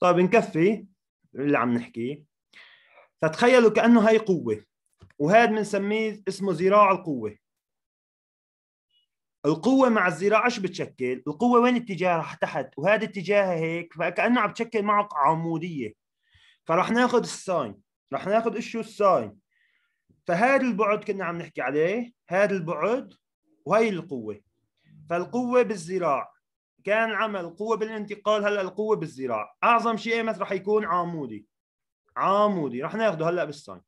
طيب نكفي اللي عم نحكيه فتخيلوا كانه هي قوه وهذا بنسميه اسمه ذراع القوه القوة مع الزراعة شو بتشكل؟ القوة وين اتجاهها؟ رح تحت وهذا اتجاهها هيك فكأنه عم بتشكل معك عمودية فرح ناخذ الساين رح ناخذ ايش هو الساين فهذا البعد كنا عم نحكي عليه هذا البعد وهي القوة فالقوة بالذراع كان عمل القوه بالانتقال هلا القوه بالزراع اعظم شيء ايمت رح يكون عامودي عامودي رح ناخذه هلا بالصين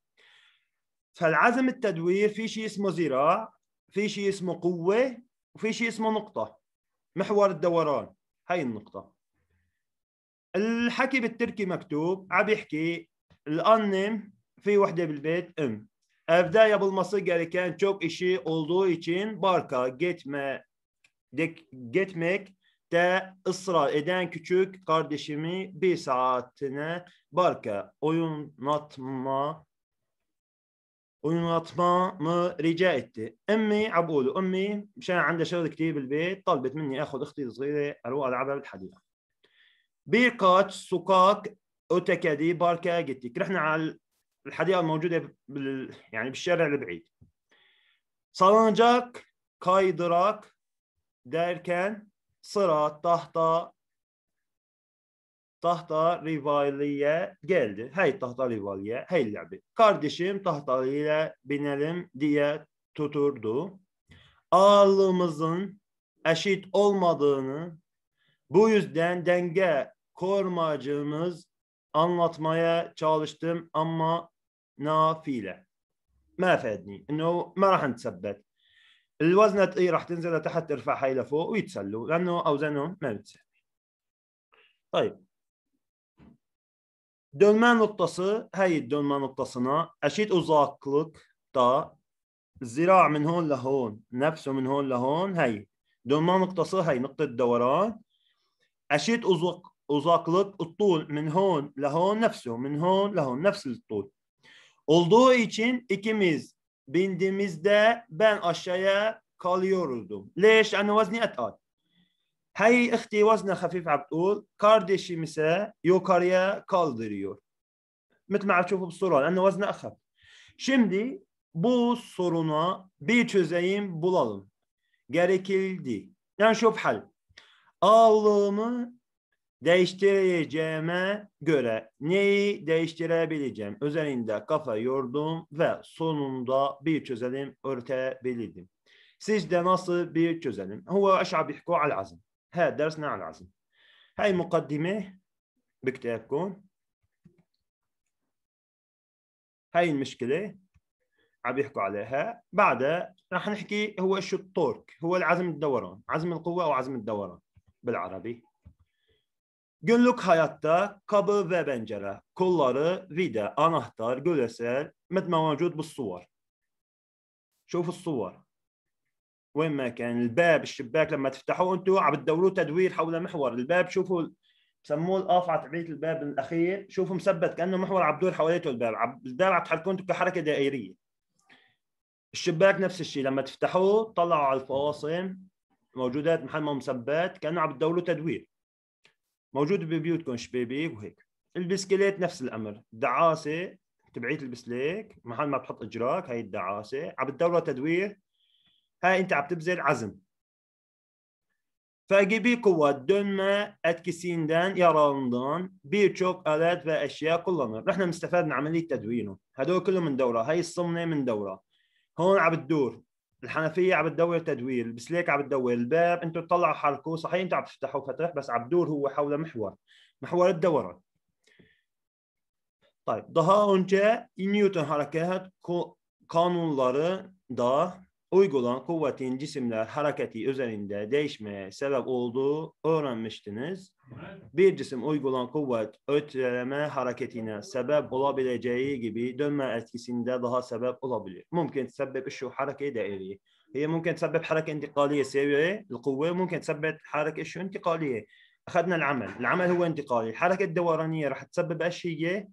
فالعزم التدوير في شيء اسمه زراع في شيء اسمه قوه وفي شيء اسمه نقطه محور الدوران هي النقطه الحكي بالتركي مكتوب عم يحكي الانم في وحده بالبيت ام كان تشوك شيء اولدو işi باركا جيت ما ديك جيت ميك de ısrar eden küçük kardeşimi bir saatine barka oynatma oynatmamı rica etti. Emmi abulu. Emmi مشان عندها شغل كتير بالبيت طلبت مني اخذ اختي الصغيره اروح العبها بالحديقه. Birkaç sokak ötekedi barkaya gittik. رحنا على الحديقه الموجوده بال يعني بالشارع البعيد. Salıncak kaydırak derken sıra, tahta, tahta rivaliye geldi. Hey tahta rivaliye, hey labi. Kardeşim tahta ile binelim diye tuturdu. Ağırlığımızın eşit olmadığını bu yüzden denge kormacımız anlatmaya çalıştım ama nafile. ما فادني انه ما راح نتثبت الوزنة اي راح تنزل لتحت ترفع هي لفوق ويتسلوا لانه اوزانهم ما بتساوي طيب Dönmə noktası هي الدونما اشيت eşit تا الزراع من هون لهون نفسه من هون لهون هي ما noktası هي نقطة دوران اشيت اوزاك uzaklık الطول من هون لهون نفسه من هون لهون نفس الطول olduğu için ikimiz bindiğimizde ben aşağıya kalıyordum. Leş anne vazni atat. Hey ihti vazne hafif abdul. Kardeşim ise yukarıya kaldırıyor. Mesela ma tشوفوا بالصوره anne vazne akhaf. Şimdi bu soruna bir çözeyim bulalım. Gerekildi. Yani şu hal. Ağlığımı değiştireceğime göre neyi değiştirebileceğim üzerinde kafa yordum ve sonunda bir çözelim örtebildim. Sizde nasıl bir çözelim? Huwa aş'a bihku al azm. Ha dersine al azm. Hay mukaddime بكتابكم هاي المشكله عم يحكوا عليها بعدها رح نحكي هو شو الطورك هو العزم الدوران عزم القوه او عزم الدوران بالعربي Günlük hayatta kabı ve bencere, kolları, vida, anahtar, göləsər, bu ما موجود بالصور su الصور وين ما كان الباب الشباك لما تفتحوه انتوا عم بتدوروا تدوير حول محور الباب شوفوا بسموه القافعه تبعيت الباب الاخير شوفوا مثبت كانه محور عم بدور حواليته الباب عب... الباب عم تحركوه كحركه دائريه الشباك نفس الشيء لما تفتحوه طلعوا على الفواصل موجودات محل ما مثبت كانه عم بتدوروا تدوير موجود ببيوتكم شبابيك وهيك البسكليت نفس الامر دعاسه تبعيت البسليك محل ما بتحط اجراك هاي الدعاسه عم تدور تدوير هاي انت عم تبذل عزم Felgibilkova اتكسين دان يا رمضان alet الات eşya كلنا نحن مستفاد من عملية تدوينه هدول كلهم من دورة هاي الصمنة من دورة هون عم تدور الحنفيه عم بتدور تدوير بسليك عم بتدور الباب انتم تطلعوا حالكم صحيح انت عم تفتحوا فتح بس عم بدور هو حول محور محور الدوران طيب daha önce Newton hareket kanunları da uygulan kuvvetin cisimler hareketi üzerinde değişmeye sebep olduğu öğrenmiştiniz. bir cisim uygulan kuvvet öteleme hareketine sebep olabileceği gibi dönme etkisinde daha sebep olabilir. Mümkün sebep şu hareket dairi. هي ممكن تسبب حركة انتقالية سريعة القوة ممكن تسبب حركة شو انتقالية أخذنا العمل العمل هو انتقالي الحركة الدورانية رح تسبب إيش هي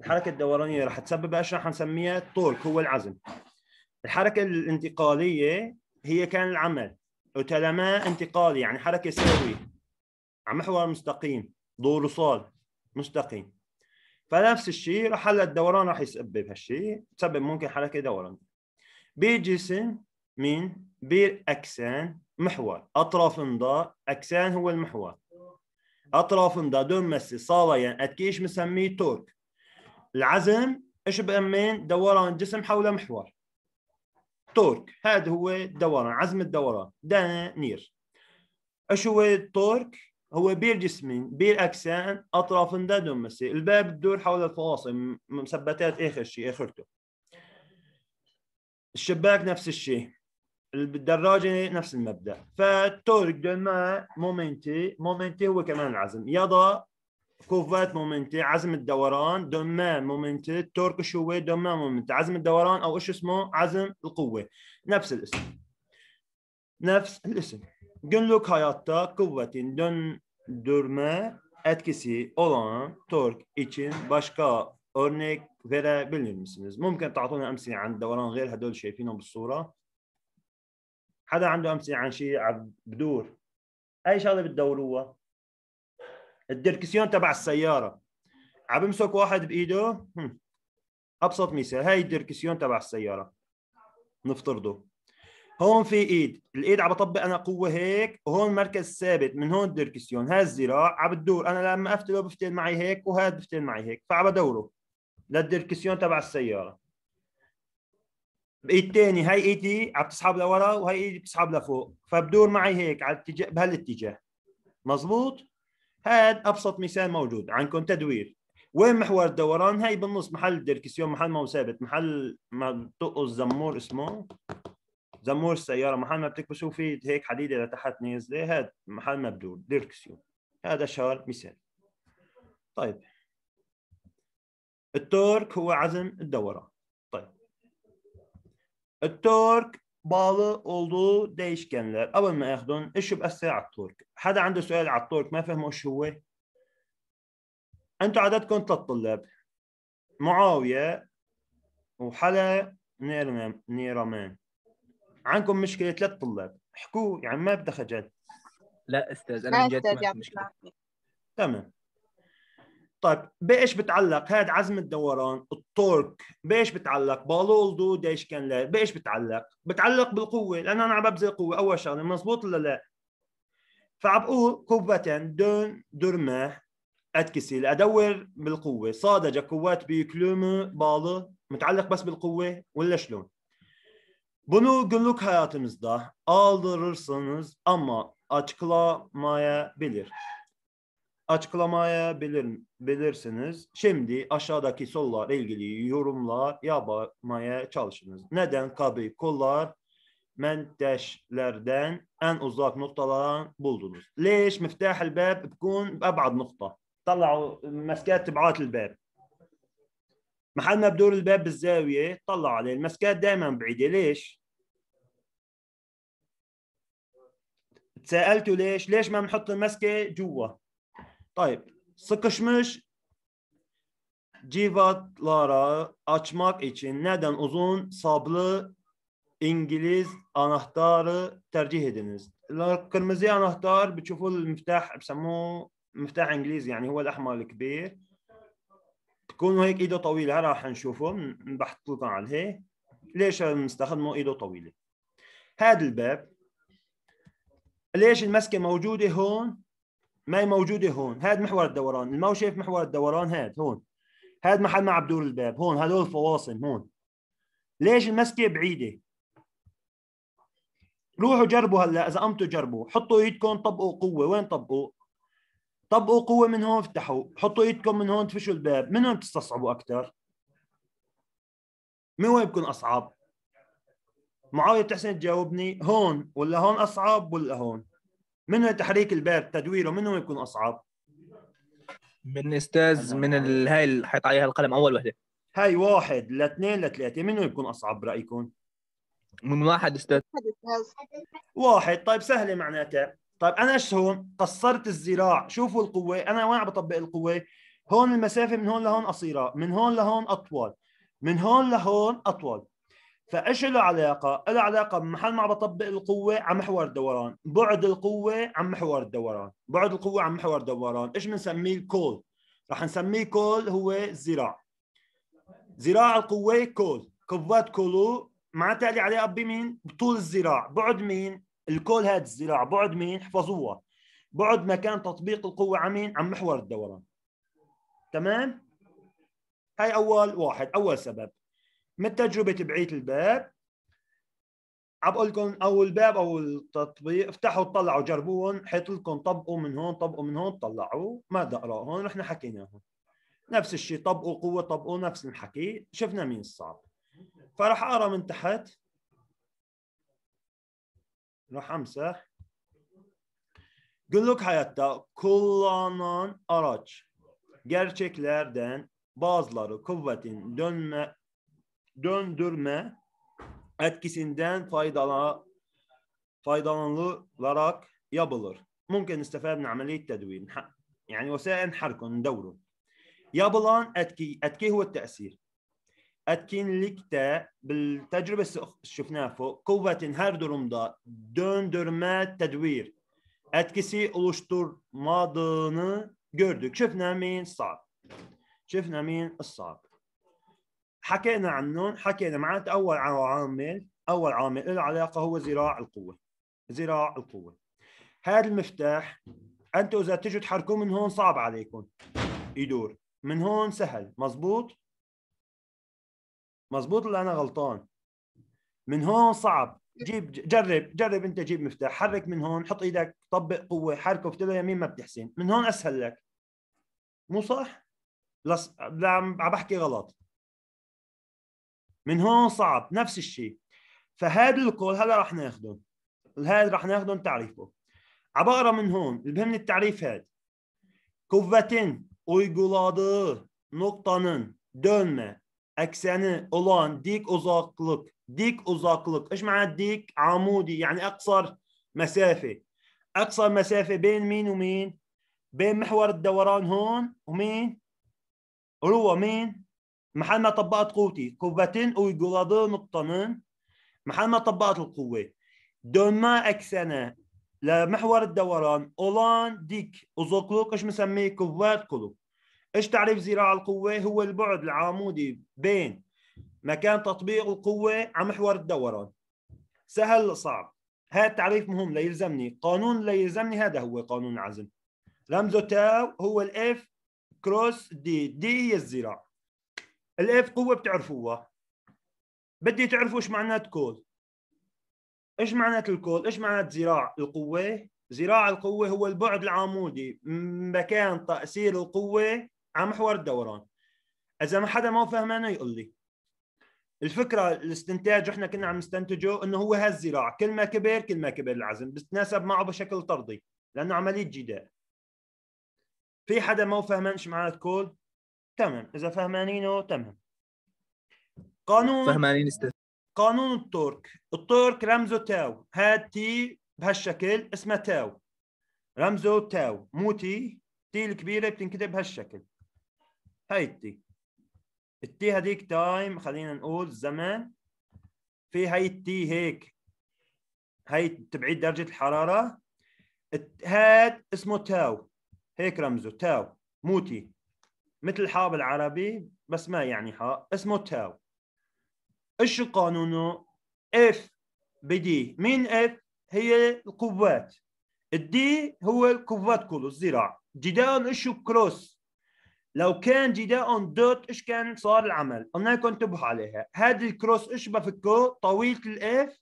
الحركة الدورانية رح تسبب إيش رح نسميها التورك هو العزم الحركة الانتقالية هي كان العمل وتلما انتقالي يعني حركة سريعة على محور مستقيم دور وصال مستقيم فنفس الشيء راح هلا الدوران راح يسبب هالشيء تسبب ممكن حركه دوران جسم مين بير اكسان محور اطراف انضاء اكسان هو المحور اطراف انضاء دون مسي صاليا اتكيش مسميه تورك العزم ايش بامين دوران جسم حول محور تورك هذا هو الدوران عزم الدوران دانير ايش هو التورك هو جسمين بير اكسان اطراف دادون مسي الباب تدور حول الفواصل مثبتات اخر شيء اخرته. الشباك نفس الشيء. الدراجه نفس المبدا فالتورك دو ما مومنتي مومنتي هو كمان العزم يضا كوفات مومنتي عزم الدوران دو ما مومنتي التورك شو هو ما مومنتي عزم الدوران او ايش اسمه عزم القوه نفس الاسم نفس الاسم günlük hayatta kuvvetin döndürme etkisi olan tork için başka örnek verebilir misiniz? Mümkün تعطونا أمثلة عن دوران غير هدول bu sura. Hada عنده أمثلة عن şey عم بدور أي شغلة بتدوروها؟ الدركسيون تبع السيارة عم بمسك واحد بإيده أبسط مثال هاي الدركسيون تبع السيارة نفترضه هون في ايد الايد عم بطبق انا قوه هيك وهون مركز ثابت من هون الدركسيون هاي الذراع عم بتدور انا لما افتله بفتل معي هيك وهذا بفتل معي هيك فعم بدوره للدركسيون تبع السياره بايد ثاني هاي ايدي عم تسحب لورا وهي ايدي بتسحب لفوق فبدور معي هيك على الاتجاه بهالاتجاه مزبوط هذا ابسط مثال موجود عندكم تدوير وين محور الدوران هاي بالنص محل الدركسيون محل ما هو ثابت محل ما بتقص زمور اسمه زمور السياره محل ما بتكبسوا فيه هيك حديده لتحت نازله هذا محل ما بدور ديركسيون هذا شار مثال طيب التورك هو عزم الدوره طيب التورك bağlı olduğu değişkenler. قبل ما ياخذون ايش بأثر على التورك؟ حدا عنده سؤال على التورك ما فهموا ايش هو؟ انتم عددكم ثلاث طلاب معاوية وحلا نيرمان نيرمان عندكم مشكله ثلاث طلاب احكوا يعني ما بدي خجل لا استاذ انا جد مشكله تمام طيب بايش بتعلق هاد عزم الدوران التورك بايش بتعلق بالولدو ديش كان لا بايش بتعلق بتعلق بالقوه لانه انا عم ببذل قوه اول شغله مزبوط ولا لا فعم بقول دون درما اتكسي ادور بالقوه صادج قوات بيكلوم بالو متعلق بس بالقوه ولا شلون Bunu günlük hayatımızda aldırırsanız ama açıklamayabilir. Açıklamaya bilir, bilirsiniz. Şimdi aşağıdaki sorular ilgili yorumlar yapmaya çalışınız. Neden kabi kollar menteşlerden en uzak noktalardan buldunuz? Leş miftah el bab bkun abad nokta. Tala'u meskat tib'at el bab. محل ما بدور الباب بالزاويه طلع عليه المسكات دائما بعيده ليش؟ تساءلتوا ليش؟ ليش ما بنحط المسكه جوا؟ طيب جيفات civatlara اتشماك için نادن uzun صابل انجليز انهتار ترجيه دينز القرمزي انهتار بتشوفوا المفتاح بسموه مفتاح انجليزي يعني هو الاحمر الكبير تكون هيك ايده طويله راح نشوفه نبحث لكم هي ليش بنستخدمه ايده طويله هذا الباب ليش المسكه موجوده هون ما هي موجوده هون هذا محور الدوران شايف محور الدوران هذا هون هذا محل ما عم بدور الباب هون هذول الفواصل هون ليش المسكه بعيده روحوا جربوا هلا اذا قمتوا جربوا حطوا ايدكم طبقوا قوه وين طبقوا طبقوا قوه من هون افتحوا حطوا ايدكم من هون تفشوا الباب من وين بتستصعبوا اكثر من وين بكون اصعب معاويه بتحسن تجاوبني هون ولا هون اصعب ولا هون من تحريك الباب تدويره من وين بكون اصعب من استاذ من ال... هاي اللي حيط عليها القلم اول وحده هاي واحد لاثنين لثلاثه من وين بكون اصعب برايكم من واحد استاذ واحد طيب سهله معناتها طيب انا ايش هون قصرت الذراع شوفوا القوه انا وين عم بطبق القوه هون المسافه من هون لهون قصيره من هون لهون اطول من هون لهون اطول فايش له علاقه؟ له علاقه بمحل ما عم بطبق القوه على محور الدوران، بعد القوه عن محور الدوران، بعد القوه عن محور الدوران، ايش بنسميه الكول؟ رح نسميه كول هو الذراع. ذراع القوه كول، كفات كولو معناتها عليه علاقه بمين؟ بطول الذراع، بعد مين؟ الكول هاد الزراع بعد مين احفظوها بعد مكان تطبيق القوه عن مين عن محور الدوران تمام هاي اول واحد اول سبب من تجربه تبعيت الباب عم بقول لكم او الباب او التطبيق افتحوا طلعوا جربوهم حيط لكم طبقوا من هون طبقوا من هون طلعوا ما بدي اقرا هون نحن حكيناهم نفس الشيء طبقوا قوه طبقوا نفس الحكي شفنا مين الصعب فراح اقرا من تحت rahamsa günlük hayatta kullanılan araç gerçeklerden bazıları kuvvetin dönme döndürme etkisinden faydala, faydalanılarak yapılır. Mümkün istifade min ameliyet tedvin. Yani vesailen harkun, devru. Yapılan etki, etki huve tesir. اتكين ليكتا بالتجربة اللي شفناها فوق kuvvetin her durumda döndürme tedvir etkisi oluşturmadığını gördük. شفنا مين صعب شفنا مين الصعب حكينا عنهم حكينا معناته أول عامل أول عامل له علاقه هو زراع القوة زراع القوة هذا المفتاح أنتوا إذا تجوا تحركوه من هون صعب عليكم يدور من هون سهل مزبوط مزبوط ولا انا غلطان من هون صعب جيب جرب جرب انت جيب مفتاح حرك من هون حط ايدك طبق قوه حركه افتله يمين ما بتحسن من هون اسهل لك مو صح لا عم بحكي غلط من هون صعب نفس الشيء فهذا القول هلا رح ناخذه هذا رح ناخذه تعريفه عبارة من هون اللي بهمني التعريف هذا كوفتين uyguladığı نقطة dönme أكسنة اولان ديك uzaklık ديك uzaklık إيش معنى ديك عمودي يعني أقصر مسافة أقصر مسافة بين مين ومين بين محور الدوران هون ومين هو مين محل ما طبقت قوتي قوتين نقطه من محل ما طبقت القوة دوما أكسنة لمحور الدوران اولان ديك uzaklık إيش مسميه كوفات kulu ايش تعريف ذراع القوه هو البعد العمودي بين مكان تطبيق القوه على محور الدوران سهل صعب هذا التعريف مهم ليلزمني قانون ليلزمني هذا هو قانون العزم رمزه تاو هو الاف كروس دي دي هي الذراع الاف قوه بتعرفوها بدي تعرفوا ايش معنات كول ايش معنات الكول ايش معنات ذراع القوه ذراع القوه هو البعد العمودي مكان تاثير القوه على محور الدوران اذا ما حدا ما فهمانه يقول لي الفكره الاستنتاج احنا كنا عم نستنتجه انه هو هالزراع كل ما كبر كل ما كبر العزم بتناسب معه بشكل طردي لانه عمليه جداء في حدا ما فهمان ايش معنات كول تمام اذا فهمانينه تمام قانون فهمانين قانون التورك التورك رمزه تاو هاد تي بهالشكل اسمها تاو رمزه تاو مو تي تي الكبيره بتنكتب بهالشكل هاي التي التي هذيك تايم خلينا نقول زمان في هاي التي هيك هاي تبعيد درجة الحرارة هاد اسمه تاو هيك رمزه تاو مو تي مثل حاء بالعربي بس ما يعني حاء اسمه تاو ايش قانونه اف بدي مين اف هي القوات الدي هو القوات كله الزراع جدار ايش كروس لو كان جداء دوت ايش كان صار العمل؟ قلنا لكم انتبهوا عليها، هذه الكروس ايش بفكه؟ طويلة الاف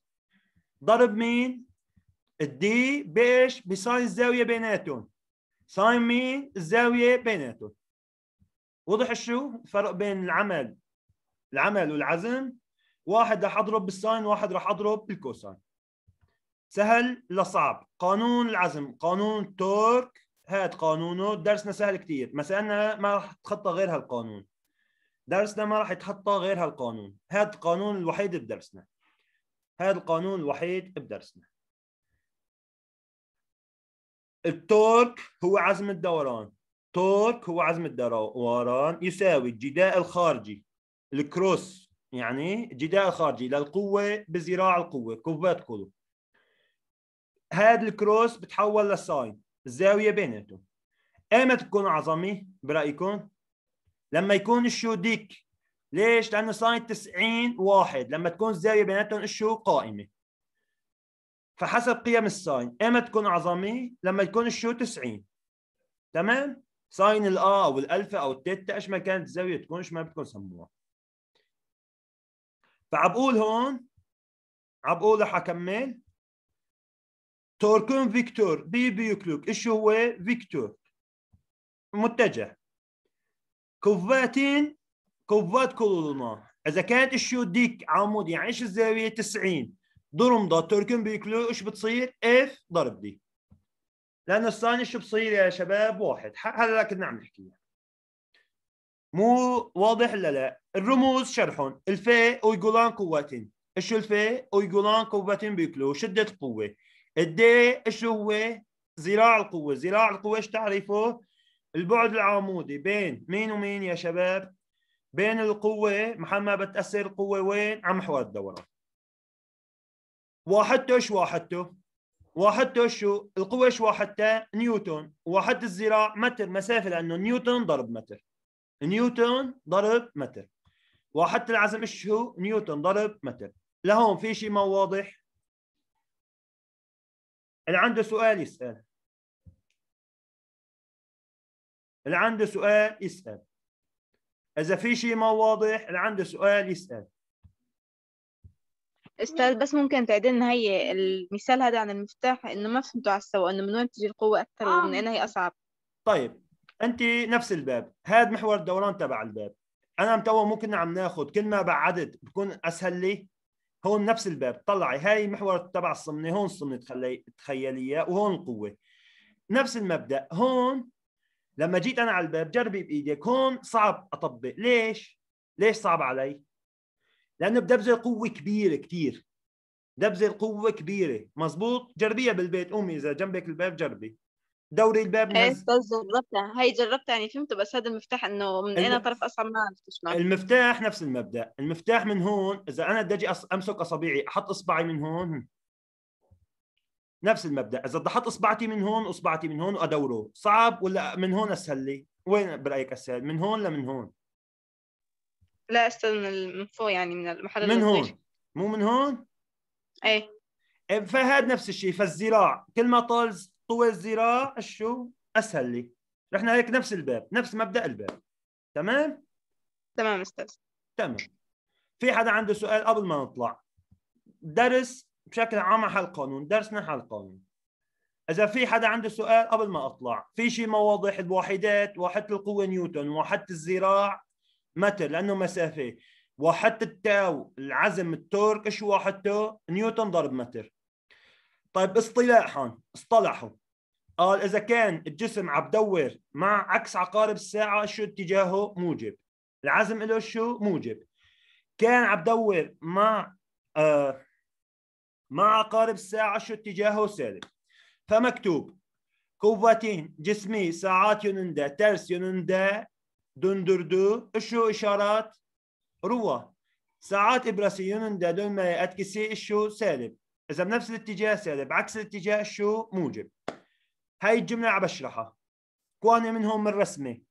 ضرب مين؟ الدي بايش؟ بساين الزاوية بيناتهم. ساين مين؟ الزاوية بيناتهم. وضح شو؟ الفرق بين العمل العمل والعزم واحد راح اضرب بالساين واحد راح اضرب بالكوساين. سهل لصعب، قانون العزم، قانون تورك هاد قانونه درسنا سهل كتير مسألنا ما راح تتخطى غير هالقانون درسنا ما راح يتخطى غير هالقانون هذا القانون الوحيد بدرسنا هذا القانون الوحيد بدرسنا التورك هو عزم الدوران تورك هو عزم الدوران يساوي الجداء الخارجي الكروس يعني الجداء الخارجي للقوة بذراع القوة كوبات كله هذا الكروس بتحول للساين الزاويه بيناتهم ايمتى تكون عظمي برايكم لما يكون الشو ديك ليش لانه ساين 90 واحد لما تكون الزاويه بيناتهم الشو قائمه فحسب قيم الساين ايمتى تكون عظمي لما يكون الشو 90 تمام ساين الا او الالفا او التيتا ايش ما كانت الزاويه تكون ايش ما بدكم سموها فعم بقول هون عم بقول رح اكمل توركون فيكتور بي بيوكلوك ايش هو فيكتور متجه كوفاتين كوفات كولونا اذا كانت ايش ديك عمود يعني ايش الزاويه 90 ضرم ده توركون بيكلو ايش بتصير اف ضرب دي لان الثاني شو بصير يا شباب واحد هلا كنا عم نحكي مو واضح لا لا الرموز شرحهم الفي ويقولان قوتين ايش الفي ويقولان قوتين بيكلو شده القوه الدي ايش هو؟ ذراع القوة، ذراع القوة ايش تعرفه؟ البعد العمودي بين مين ومين يا شباب؟ بين القوة محل ما بتأثر القوة وين؟ على محور الدورة. واحدته ايش واحدته؟ واحدته شو؟ القوة ايش واحدتها؟ نيوتن، واحدة الذراع متر مسافة لأنه نيوتن ضرب متر. نيوتن ضرب متر. واحدة العزم ايش هو؟ نيوتن ضرب متر. لهون في شيء ما واضح؟ اللي عنده سؤال يسأل اللي عنده سؤال يسأل إذا في شيء ما واضح اللي عنده سؤال يسأل استاذ بس ممكن تعيد لنا هي المثال هذا عن المفتاح انه ما فهمته على السوا انه من وين تجي القوه اكثر آه. ومن اين هي اصعب طيب انت نفس الباب هذا محور الدوران تبع الباب انا تو مو كنا عم ناخذ كل ما بعدت بكون اسهل لي هون نفس الباب طلعي هاي المحور تبع الصمنه هون الصمنه تخلي تخيلي اياه وهون القوه نفس المبدا هون لما جيت انا على الباب جربي بايدك هون صعب اطبق ليش ليش صعب علي لانه بدبذل قوه كبيره كثير دبذل قوه كبيره مزبوط جربيها بالبيت قومي اذا جنبك الباب جربي دوري الباب ايه جربتها هي جربتها يعني فهمت بس هذا المفتاح انه من اين طرف اصعب ما عرفت شلون المفتاح نفس المبدا المفتاح من هون اذا انا بدي اجي امسك اصابعي احط اصبعي من هون نفس المبدا اذا بدي احط اصبعتي من هون واصبعتي من هون وادوره صعب ولا من هون اسهل لي وين برايك اسهل من هون لمن هون لا اسهل من فوق يعني من المحل من هون مو من هون ايه, إيه، فهذا نفس الشيء فالذراع كل ما طال طوي الزراعه شو اسهل لي رحنا هيك نفس الباب نفس مبدا الباب تمام تمام استاذ تمام في حدا عنده سؤال قبل ما نطلع درس بشكل عام على القانون درسنا حل القانون اذا في حدا عنده سؤال قبل ما اطلع في شيء ما واضح الوحدات وحده القوه نيوتن وحده الزراع متر لانه مسافه وحده التاو العزم التورك ايش وحدته نيوتن ضرب متر طيب اصطلاحا اصطلحوا قال اذا كان الجسم عم بدور مع عكس عقارب الساعه شو اتجاهه موجب العزم له شو موجب كان عم بدور مع آه مع عقارب الساعه شو اتجاهه سالب فمكتوب كوفاتين جسمي ساعات يونندا ترس يونندا دندردو اشو اشارات روى ساعات ابراسي يونندا دون ما اتكسي اشو سالب اذا بنفس الاتجاه سالب عكس الاتجاه شو موجب هاي الجملة عم بشرحها من منهم من رسمة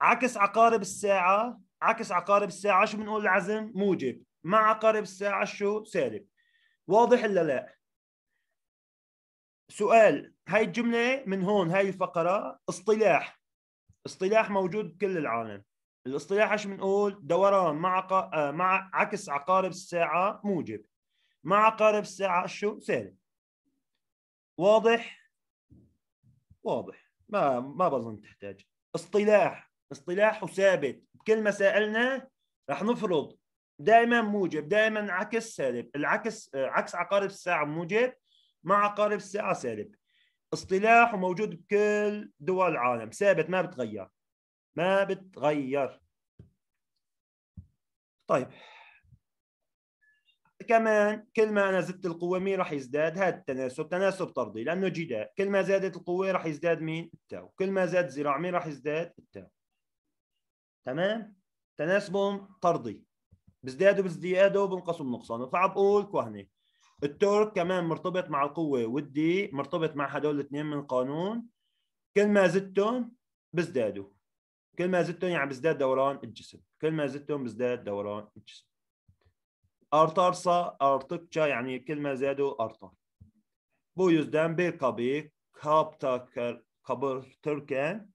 عكس عقارب الساعة عكس عقارب الساعة شو بنقول العزم موجب مع عقارب الساعة شو سالب واضح إلا لا سؤال هاي الجملة من هون هاي الفقرة اصطلاح اصطلاح موجود بكل العالم الاصطلاح ايش بنقول دوران مع ق... آه، مع عكس عقارب الساعة موجب مع عقارب الساعة شو سالب واضح واضح ما ما بظن تحتاج اصطلاح اصطلاح وثابت بكل ما سالناه رح نفرض دائما موجب دائما عكس سالب العكس عكس عقارب الساعه موجب مع عقارب الساعه سالب اصطلاح وموجود بكل دول العالم ثابت ما بتغير ما بتغير طيب كمان كل ما انا زدت القوه مين راح يزداد؟ هذا التناسب تناسب طردي لانه جداء، كل ما زادت القوه راح يزداد مين؟ التاو، كل ما زاد الزراع مين راح يزداد؟ التاو. تمام؟ تناسبهم طردي بيزدادوا بازدياده وبنقصوا بنقصانه، فعم كوهنه التورك كمان مرتبط مع القوه والدي مرتبط مع هدول الاثنين من قانون كل ما زدتهم بزدادوا كل ما زدتهم يعني بزداد دوران الجسم كل ما زدتهم بزداد دوران الجسم أرطارسا Artarsa arttıkça yani kelime ziyade artar. Bu yüzden bir kabı kapta kabırtırken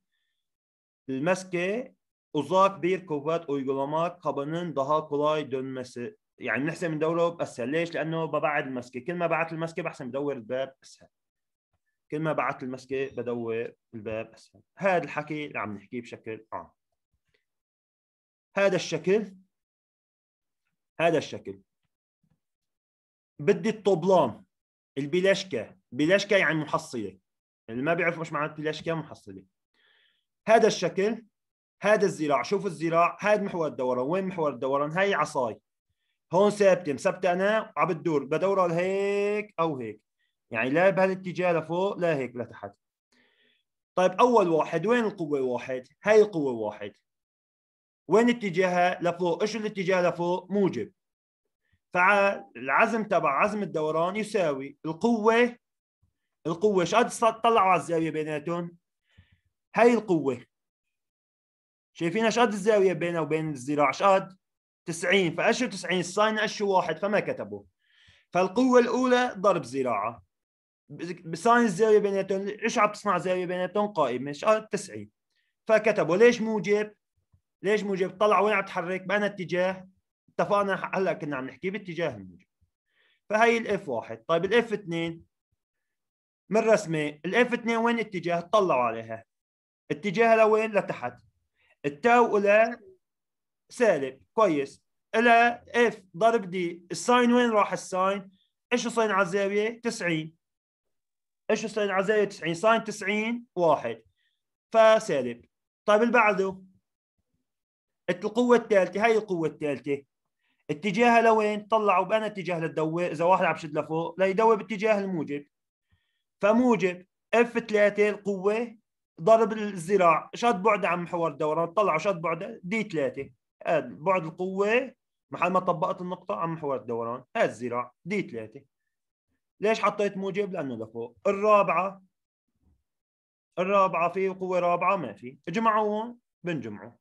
meske uzak bir kuvvet uygulamak kabının daha دون مسي يعني نحسن ندوره بأسهل ليش؟ لأنه ببعد المسكة كل ما بعت المسكة بحسن بدور الباب أسهل كل ما بعت المسكة بدور الباب أسهل هذا الحكي اللي عم نحكيه بشكل عام هذا الشكل هذا الشكل بدي الطبلان البلاشكا بلاشكا يعني محصله يعني اللي ما بيعرف مش معنات بلاشكا محصله هذا الشكل هذا الزراع شوف الزراع هذا محور الدوران وين محور الدوران هاي عصاي هون ثابته مثبته انا عم بتدور بدورها لهيك او هيك يعني لا بهالاتجاه لفوق لا هيك لتحت طيب اول واحد وين القوه واحد هاي القوه واحد وين اتجاهها لفوق ايش الاتجاه لفوق موجب فالعزم تبع عزم الدوران يساوي القوه القوه شو قد طلعوا على الزاويه بيناتهم هي القوه شايفين ايش قد الزاويه بينها وبين الزراع ايش قد 90 فاشو 90 الساين اشو واحد فما كتبوا فالقوه الاولى ضرب زراعة بساين الزاويه بيناتهم ايش عم تصنع زاويه بيناتهم قائمه ايش قد 90 فكتبوا ليش موجب ليش موجب طلع وين عم تحرك؟ بأنا اتجاه اتفقنا هلا كنا عم نحكي باتجاه الموجب فهي الاف واحد طيب الاف اثنين من رسمه الاف اثنين وين اتجاه اطلعوا عليها اتجاهها لوين لتحت التاو الى سالب كويس الى اف ضرب دي الساين وين راح الساين ايش الساين على الزاويه 90 ايش الساين على الزاويه 90 ساين 90 واحد فسالب طيب اللي بعده القوه الثالثه هي القوه الثالثه اتجاهها لوين؟ طلعوا بأنا اتجاه للدوة إذا واحد عم شد لفوق ليدوي باتجاه الموجب فموجب اف 3 القوة ضرب الذراع شاد بعد عن محور الدوران طلعوا شاد بعد دي 3 هذا بعد القوة محل ما طبقت النقطة عن محور الدوران هذا الذراع دي 3 ليش حطيت موجب؟ لأنه لفوق الرابعة الرابعة في قوة رابعة ما في اجمعوهم بنجمعوا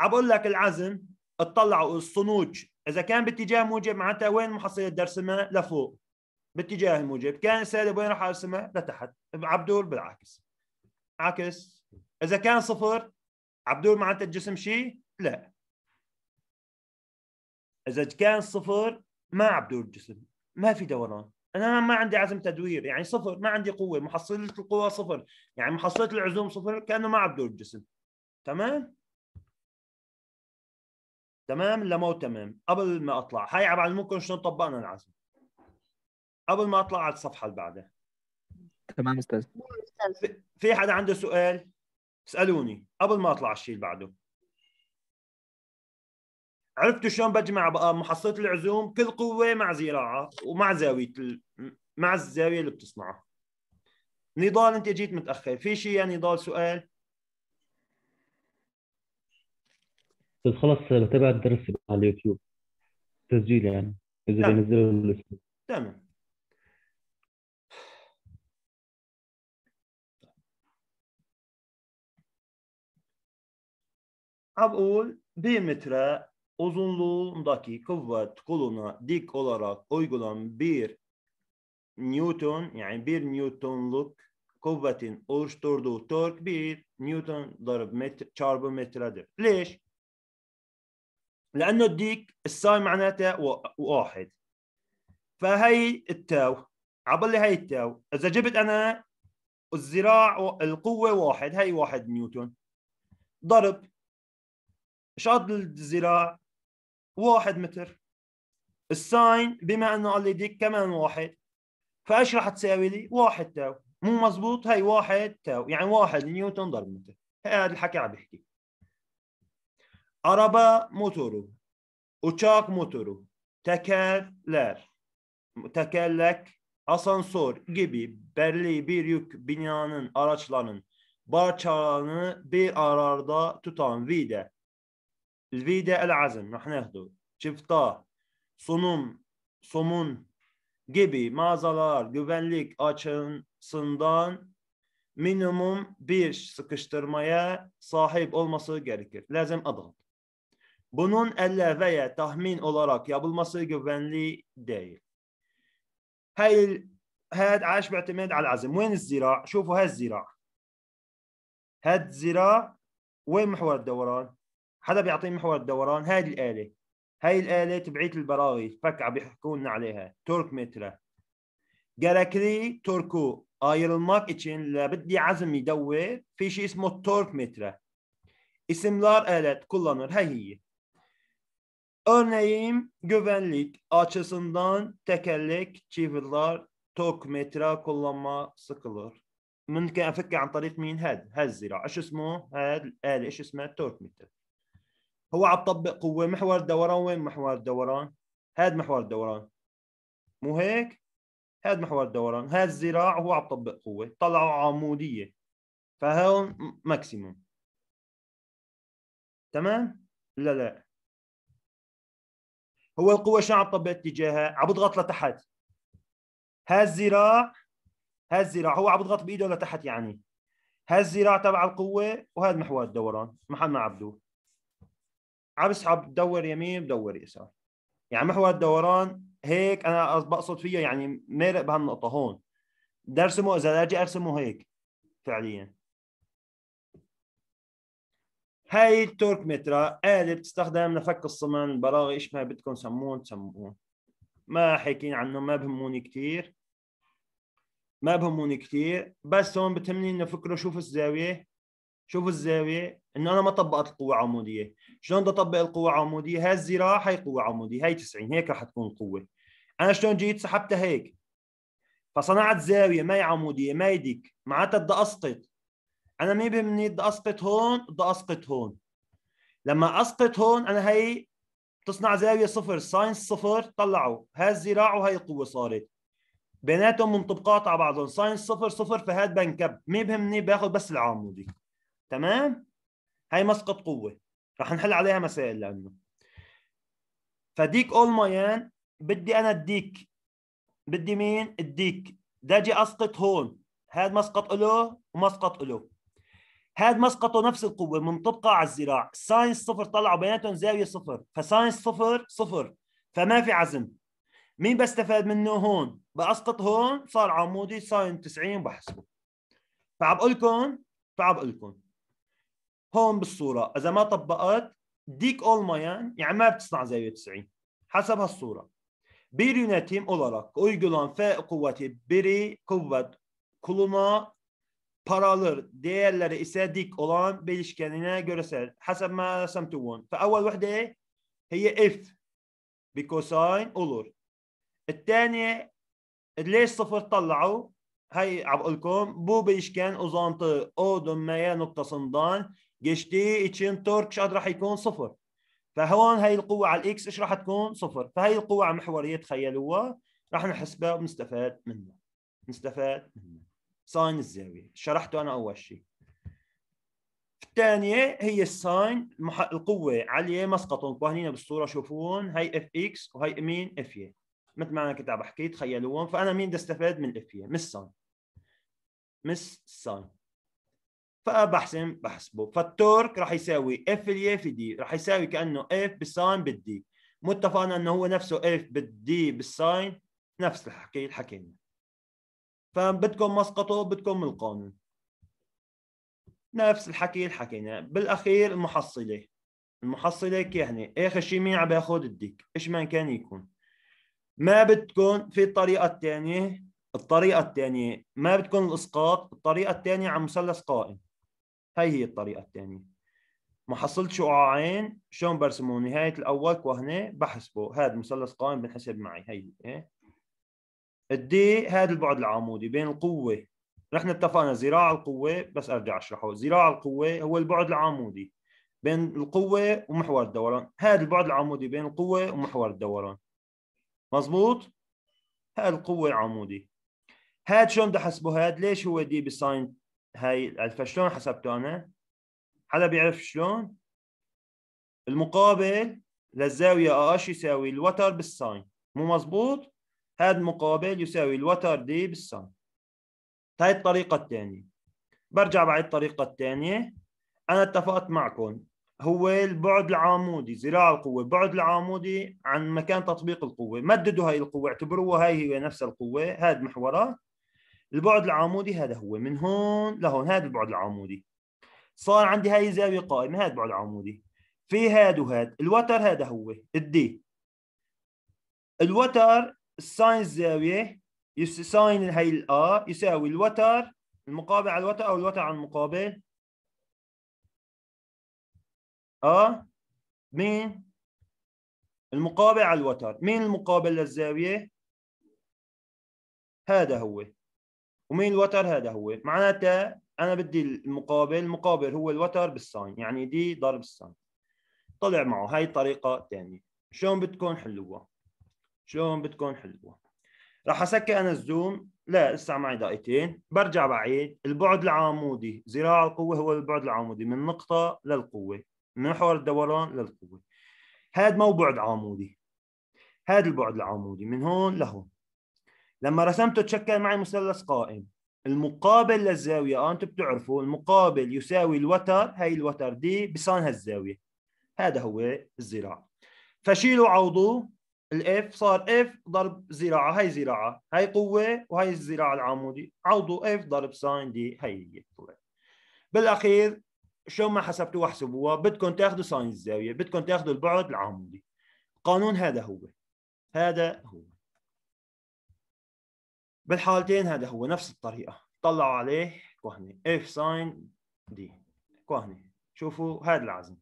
عم بقول لك العزم اطلعوا الصنوج اذا كان باتجاه موجب معناتها وين محصله الدرس الماء لفوق باتجاه الموجب كان سالب وين راح ارسمها لتحت عبدول بالعكس عكس اذا كان صفر عبدول معناتها الجسم شيء لا اذا كان صفر ما عبدول الجسم ما في دوران انا ما عندي عزم تدوير يعني صفر ما عندي قوه محصله القوه صفر يعني محصله العزوم صفر كانه ما عبدول الجسم تمام تمام لمو تمام قبل ما اطلع هاي بعلمكم شلون طبقنا العزم قبل ما اطلع على الصفحه اللي بعدها تمام استاذ في حدا عنده سؤال اسالوني قبل ما اطلع على الشيء اللي بعده عرفتوا شلون بجمع بقى محصله العزوم كل قوه مع زراعه ومع زاويه ال... مع الزاويه اللي بتصنعها نضال انت جيت متاخر في شيء يا يعني نضال سؤال بس خلاص بتابع الدرس على اليوتيوب تسجيل يعني اذا تمام. الاسم تمام Abul bir metre uzunluğundaki kuvvet koluna dik olarak uygulan bir Newton yani bir Newtonluk kuvvetin oluşturduğu tork bir Newton darb metre, çarpı metredir. Leş لانه الديك الساي معناتها واحد فهي التاو لي هي التاو اذا جبت انا الذراع القوه واحد هي واحد نيوتن ضرب شاد الذراع واحد متر الساين بما انه قال لي ديك كمان واحد فايش راح تساوي لي؟ واحد تاو مو مزبوط هي واحد تاو يعني واحد نيوتن ضرب متر هذا الحكي عم بحكي araba motoru, uçak motoru, tekerler, tekerlek, asansör gibi belli bir yük binanın araçlarının parçalarını bir arada tutan vide. Vide el azm nahnedu. Çifta, sunum, somun gibi mağazalar güvenlik açısından minimum bir sıkıştırmaya sahip olması gerekir. Lazım adım. Bunun əllə və ya tahmin olaraq yapılması güvənli değil. هاي هاد عاش بيعتمد على العزم وين الزراع شوفوا هاد الزراع هاد الزراع وين محور الدوران حدا بيعطيه محور الدوران هذه الآلة هاي الآلة تبعية البراغي فكعة بيحكوا لنا عليها تورك مترا جالاكري توركو ayrılmak için labiddi azm يدور في شيء اسمه تورك مترا isimler alet kullanır. Ha hiye. Örneğin güvenlik açısından tekerlek, çiviler, توك مترا كل ما صقلر ممكن افك عن طريق مين هاد الزراعة ايش اسمه هاد الآلة ايش اسمها التورك متر هو عم طبق قوة محور الدوران وين محور الدوران هاد محور الدوران مو هيك هاد محور الدوران هاد الزراعة هو عم طبق قوة طلعوا عمودية فهون ماكسيموم تمام لا لا هو القوة شو عم تطبق اتجاهها؟ عم بضغط لتحت هالذراع هالذراع هو عم بضغط بايده لتحت يعني هالذراع تبع القوة وهذا محور الدوران محل ما عبدو عم بسحب بدور يمين بدور يسار يعني محور الدوران هيك انا بقصد فيه يعني مارق بهالنقطة هون درسمه اذا اجي ارسمه هيك فعليا هاي التورك مترا آلة بتستخدم لفك الصمان البراغي ايش ما بدكم سموه سموه ما حاكيين عنه ما بهموني كثير ما بهموني كثير بس هون بتهمني انه فكره شوفوا الزاويه شوفوا الزاويه انه انا ما طبقت القوه عمودية شلون بدي اطبق القوه العموديه هاي الزراعة هي قوه عموديه هي 90 هيك رح تكون القوه انا شلون جيت سحبتها هيك فصنعت زاويه ما هي عموديه ما هي ديك معناتها بدي اسقط انا مين بيمني بدي اسقط هون بدي اسقط هون لما اسقط هون انا هي بتصنع زاويه صفر ساينس صفر طلعوا هاز الزراع وهي قوه صارت بيناتهم منطبقات على بعضهم ساينس صفر صفر فهاد بنكب ما بهمني باخذ بس العامودي تمام هاي مسقط قوه رح نحل عليها مسائل لانه فديك مايان بدي انا الديك بدي مين الديك بدي اسقط هون هاد مسقط له ومسقط له هاد مسقطه نفس القوة من طبقة على الذراع ساينس صفر طلعوا بيناتهم زاوية صفر فساينس صفر صفر فما في عزم مين بستفاد منه هون بأسقط هون صار عمودي ساين 90 بحسبه فعم بقول لكم فعم لكم هون بالصورة إذا ما طبقت ديك olmayan يعني ما بتصنع زاوية 90 حسب هالصورة بيريوناتيم أولارك olarak فائق قوتي بيري قوة كلما parallel değerleri ise dik olan belişkenine göresel. Hasab ma rasamtuhun. فأول وحدة هي f بكوساين olur. الثانية ليش صفر طلعوا؟ هاي عم بقول لكم bu bileşken او O صندان noktasından geçtiği için تورك شاد راح يكون صفر. فهون هاي القوة على الاكس ايش راح تكون؟ صفر، فهي القوة على المحورية تخيلوها راح نحسبها ونستفاد منها. نستفاد منها. ساين الزاويه شرحته انا اول شيء الثانيه هي الساين القوه عاليه مسقطهم كوهنينا بالصوره شوفون هي اف اكس وهي مين اف ي مثل ما انا كنت عم بحكي تخيلوهم فانا مين بدي استفاد من اف ي مش ساين مش ساين فبحسم بحسبه فالتورك راح يساوي اف اليا في دي راح يساوي كانه اف بالساين بالدي متفقنا انه هو نفسه اف بالدي بالساين نفس الحكي اللي حكينا فبدكم مسقطه بدكم من القانون نفس الحكي اللي حكينا بالاخير المحصله المحصله يعني اخر شيء مين عم ياخذ الديك ايش ما كان يكون ما بدكم في الطريقه الثانيه الطريقه الثانيه ما بدكم الاسقاط الطريقه الثانيه على مثلث قائم هي هي الطريقه الثانيه محصلة شعاعين شلون برسمه نهاية الأول كوهنة بحسبه هذا مثلث قائم بنحسب معي هي هي إيه؟ الدي هذا البعد العمودي بين القوه نحن اتفقنا زراع القوه بس ارجع اشرحه زراع القوه هو البعد العمودي بين القوه ومحور الدوران هذا البعد العمودي بين القوه ومحور الدوران مزبوط هذا القوه العمودي هاد شلون بدي احسبه هاد ليش هو دي بساين هاي الفا شلون حسبته انا حدا بيعرف شلون المقابل للزاويه اش آه يساوي الوتر بالساين مو مزبوط هذا المقابل يساوي الوتر دي بالصم هاي الطريقة الثانية برجع بعد الطريقة الثانية أنا اتفقت معكم هو البعد العامودي زراع القوة البعد العامودي عن مكان تطبيق القوة مددوا هاي القوة اعتبروها هاي هي نفس القوة هذا محورها البعد العامودي هذا هو من هون لهون هذا البعد العامودي صار عندي هاي زاوية قائمة هذا البعد العامودي في هاد وهاد الوتر هذا هو الدي الوتر الساين الزاويه ساين هي A يساوي الوتر المقابل على الوتر او الوتر على المقابل اه مين المقابل على الوتر مين المقابل للزاويه هذا هو ومين الوتر هذا هو معناتها انا بدي المقابل المقابل هو الوتر بالساين يعني دي ضرب الساين طلع معه هاي طريقه ثانيه شلون بدكم حلوها شلون بدكم حلوه راح اسكر انا الزوم لا لسه معي دقيقتين برجع بعيد البعد العمودي زراع القوه هو البعد العمودي من نقطه للقوه من محور الدوران للقوه هذا مو بعد عمودي هذا البعد العمودي من هون لهون لما رسمته تشكل معي مثلث قائم المقابل للزاوية آه، أنتم بتعرفوا المقابل يساوي الوتر هي الوتر دي بصان هالزاوية هذا هو الزراع فشيلوا عوضوه الاف صار اف ضرب زراعه هي زراعه هي قوه وهي الزراعه العمودي عوضوا اف ضرب ساين دي هي هي طلعت بالاخير شو ما حسبتوها احسبوها بدكم تاخذوا ساين الزاويه بدكم تاخذوا البعد العمودي قانون هذا هو هذا هو بالحالتين هذا هو نفس الطريقه طلعوا عليه كهنه اف ساين دي كهنه شوفوا هذا العزم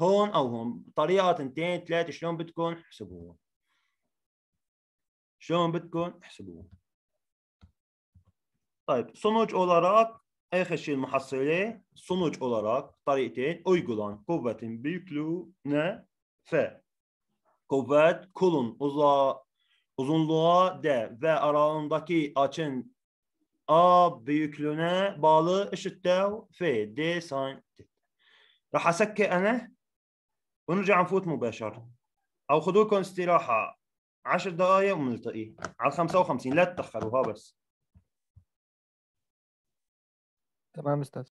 هون او هون طريقه تنتين ثلاثه شلون بدكم احسبوها شلون بدكم احسبوها طيب sonuç olarak Her şeyin muhassili sonuç olarak tarihte uygulan kuvvetin büyüklüğüne F. Kuvvet kulun uza, uzunluğa D ve aralığındaki açın A büyüklüğüne bağlı eşittir F. D santim. راح اسكي انا ونرجع نفوت مباشره او خذوا لكم استراحه 10 دقائق ونلتقي على 55 لا تتاخروا ها بس تمام استاذ